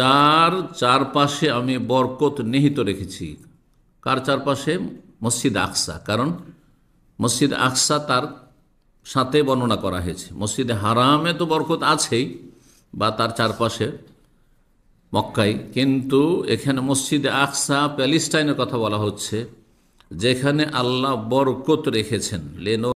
যার চারপাশে আমি বরকত নিহিত রেখেছি কার চারপাশে মসজিদ আকসা কারণ মসজিদ আকসা তার সাথে বর্ণনা করা হয়েছে মসজিদ হারামে তো বরকত আছেই বা তার চারপাশে মক্কাই কিন্তু এখানে মসজিদ আকসা প্যালিস্টাইনের কথা বলা হচ্ছে যেখানে আল্লাহ বরকত রেখেছেন লেনো